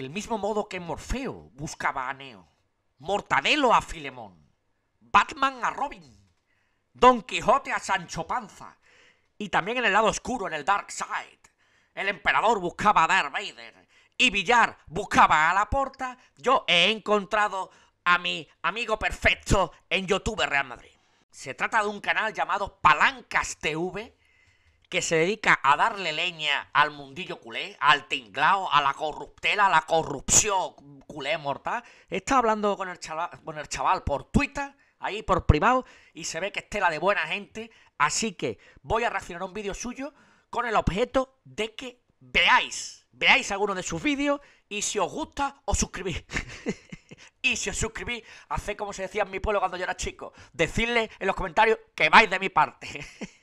del mismo modo que Morfeo buscaba a Neo, Mortadelo a Filemón, Batman a Robin, Don Quijote a Sancho Panza, y también en el lado oscuro, en el Dark Side, el emperador buscaba a Darth Vader, y Villar buscaba a la porta, yo he encontrado a mi amigo perfecto en YouTube Real Madrid. Se trata de un canal llamado Palancas TV, que se dedica a darle leña al mundillo culé, al tinglao, a la corruptela, a la corrupción culé mortal. Está hablando con el, chaval, con el chaval por Twitter, ahí por privado, y se ve que es tela de buena gente. Así que voy a reaccionar un vídeo suyo con el objeto de que veáis, veáis alguno de sus vídeos y si os gusta, os suscribís. y si os suscribís, hace como se decía en mi pueblo cuando yo era chico, decirle en los comentarios que vais de mi parte.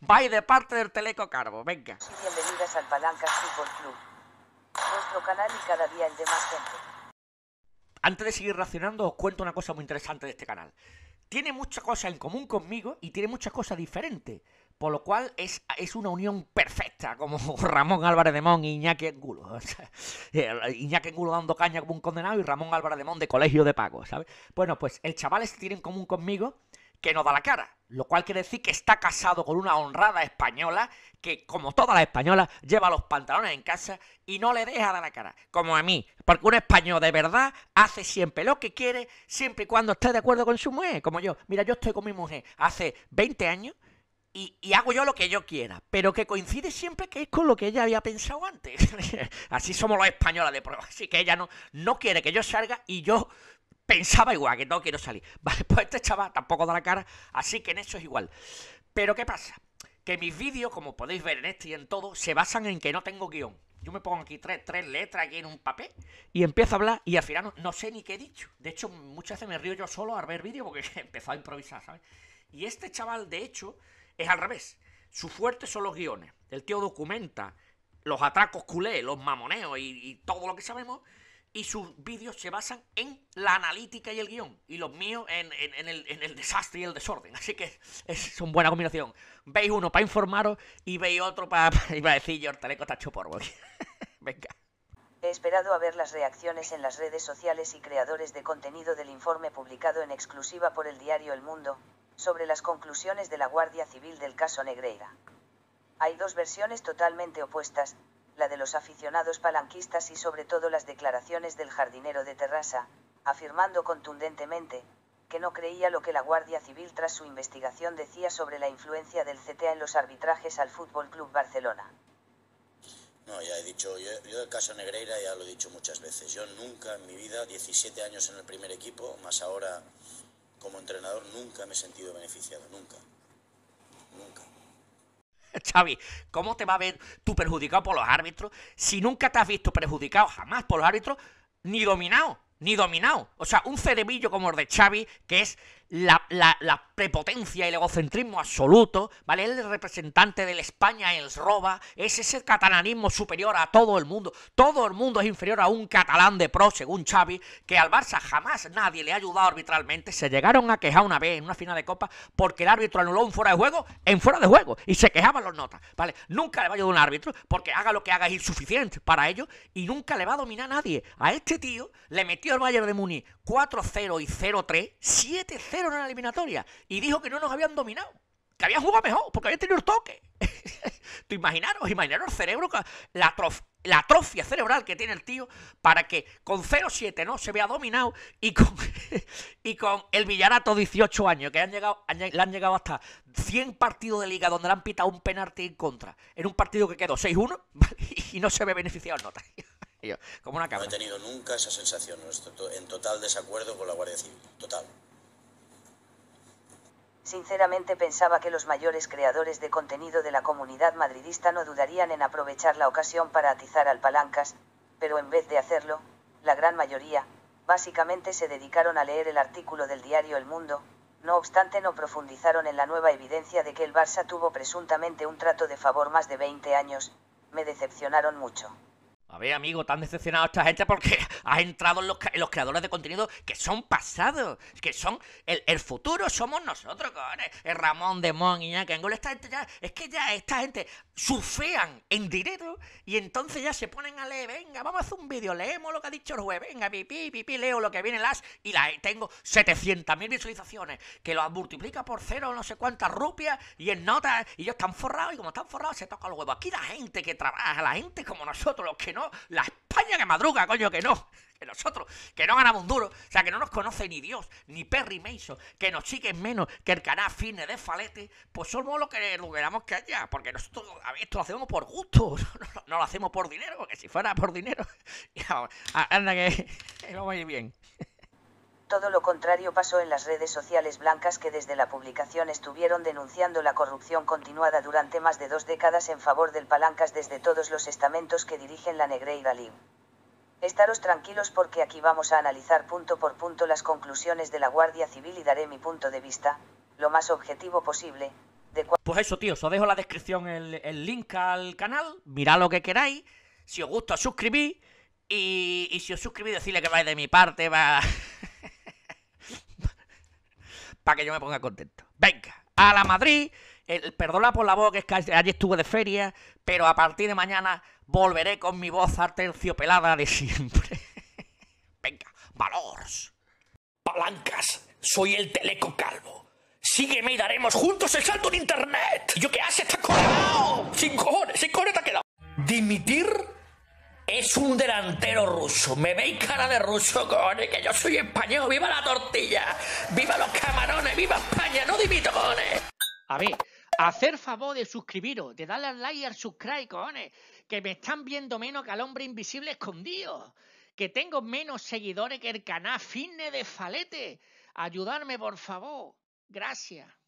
Bye de parte del Teleco Carbo, venga. Bienvenidas al Palanca Fútbol Club, nuestro canal y cada día el de más gente. Antes de seguir racionando, os cuento una cosa muy interesante de este canal. Tiene muchas cosas en común conmigo y tiene muchas cosas diferentes, por lo cual es, es una unión perfecta, como Ramón Álvarez de Mon y Iñaki Angulo. Eh, Iñaki Angulo dando caña como un condenado y Ramón Álvarez de Mon de colegio de pago, ¿sabes? Bueno, pues el chaval este tiene en común conmigo que no da la cara. Lo cual quiere decir que está casado con una honrada española que, como todas las españolas, lleva los pantalones en casa y no le deja dar la cara, como a mí. Porque un español de verdad hace siempre lo que quiere, siempre y cuando esté de acuerdo con su mujer, como yo. Mira, yo estoy con mi mujer hace 20 años y, hago yo lo que yo quiera, pero que coincide siempre que es con lo que ella había pensado antes. Así somos los españoles de prueba. Así que ella no, no quiere que yo salga y yo pensaba igual, que no quiero salir. Vale, pues este chaval tampoco da la cara, así que en eso es igual. Pero ¿qué pasa? Que mis vídeos, como podéis ver en este y en todo, se basan en que no tengo guión. Yo me pongo aquí tres, letras aquí en un papel y empiezo a hablar y al final no, sé ni qué he dicho. De hecho, muchas veces me río yo solo al ver vídeos porque he empezado a improvisar, ¿sabes? Y este chaval, de hecho, es al revés. Su fuerte son los guiones. El tío documenta los atracos culés, los mamoneos y todo lo que sabemos y sus vídeos se basan en la analítica y el guión, y los míos en, el, desastre y el desorden. Así que es, una buena combinación. Veis uno para informaros y veis otro para... decir, yo Hortaleco está hecho vos Venga. He esperado a ver las reacciones en las redes sociales y creadores de contenido del informe publicado en exclusiva por el diario El Mundo, sobre las conclusiones de la Guardia Civil del caso Negreira. Hay dos versiones totalmente opuestas, la de los aficionados palanquistas y sobre todo las declaraciones del jardinero de Terrassa, afirmando contundentemente, que no creía lo que la Guardia Civil tras su investigación decía sobre la influencia del CTA en los arbitrajes al Fútbol Club Barcelona. No, ya he dicho, yo, yo, del caso Negreira ya lo he dicho muchas veces. Yo nunca en mi vida, 17 años en el primer equipo, más ahora como entrenador, nunca me he sentido beneficiado, nunca. Nunca. Xavi, ¿cómo te va a ver tú perjudicado por los árbitros si nunca te has visto perjudicado jamás por los árbitros ni dominado? Ni dominado. O sea, un cerebillo como el de Xavi, que es la, prepotencia y el egocentrismo absoluto, ¿vale? el representante de España el roba, es ese catalanismo superior a todo el mundo. Todo el mundo es inferior a un catalán de pro, según Xavi, que al Barça jamás nadie le ha ayudado arbitralmente. Se llegaron a quejar una vez en una final de Copa porque el árbitro anuló un fuera de juego en fuera de juego y se quejaban los notas, ¿vale? Nunca le va a ayudar un árbitro porque haga lo que haga es insuficiente para ello y nunca le va a dominar a nadie. A este tío le metió el Bayern de Muni 4-0 y 0-3, 7 en la eliminatoria y dijo que no nos habían dominado, que habían jugado mejor porque habían tenido el toque. Tú imaginaros, imaginaros el cerebro, la, atrofia cerebral que tiene el tío para que con 0-7 no se vea dominado y con, y con el Villarato 18 años, que han llegado, han, le han llegado hasta 100 partidos de liga donde le han pitado un penalti en contra, en un partido que quedó 6-1 y no se ve beneficiado el nota. como una No he tenido nunca esa sensación, en total desacuerdo con la Guardia Civil, total. Sinceramente pensaba que los mayores creadores de contenido de la comunidad madridista no dudarían en aprovechar la ocasión para atizar al palancas, pero en vez de hacerlo, la gran mayoría, básicamente se dedicaron a leer el artículo del diario El Mundo, no obstante no profundizaron en la nueva evidencia de que el Barça tuvo presuntamente un trato de favor más de 20 años, me decepcionaron mucho. A ver, amigo, tan decepcionado esta gente porque has entrado en los, creadores de contenido que son pasados, que son el, futuro, somos nosotros, cojones. El Ramón, Demón, Iñaki, Angola, esta gente ya, es que ya esta gente sufean en directo y entonces ya se ponen a leer, venga, vamos a hacer un vídeo, leemos lo que ha dicho el juez, venga, pipi pipi leo lo que viene las y la, eh, tengo 700.000 visualizaciones, que lo multiplica por cero, no sé cuántas rupias y en notas, y ellos están forrados y como están forrados se toca el huevo. Aquí la gente que trabaja, la gente como nosotros, los que no la España que madruga, coño, que no. Que nosotros, que no ganamos un duro. O sea, que no nos conoce ni Dios, ni Perry Mason, que nos chiquen menos que el canal Fitness de Falete. Pues somos lo que logramos que haya. Porque nosotros esto lo hacemos por gusto. No, lo hacemos por dinero. Que si fuera por dinero. anda que, vamos a ir bien todo lo contrario pasó en las redes sociales blancas que desde la publicación estuvieron denunciando la corrupción continuada durante más de dos décadas en favor del Palancas desde todos los estamentos que dirigen la y Lib. Estaros tranquilos porque aquí vamos a analizar punto por punto las conclusiones de la Guardia Civil y daré mi punto de vista, lo más objetivo posible. De pues eso, tío, os dejo la descripción el, link al canal, mirad lo que queráis, si os gusta suscribí y, y si os suscribí decirle que va de mi parte, va para que yo me ponga contento. Venga, a la Madrid. El, perdona por la voz, que, es que ayer estuve de feria, pero a partir de mañana volveré con mi voz aterciopelada de siempre. Venga, valores. Palancas, soy el teleco calvo. Sígueme y daremos juntos el salto en internet. ¿Y yo qué haces? Está colgado! ¡Sin cojones! ¡Sin cojones te ha quedado! ¿Dimitir? es un delantero ruso. Me veis cara de ruso, cojones, que yo soy español. ¡Viva la tortilla! ¡Viva los camarones! ¡Viva España! ¡No dimito, cojones! A ver, hacer favor de suscribiros, de darle al like al subscribe, cojones, que me están viendo menos que al hombre invisible escondido, que tengo menos seguidores que el canal Fitness de Falete. Ayudarme, por favor. Gracias.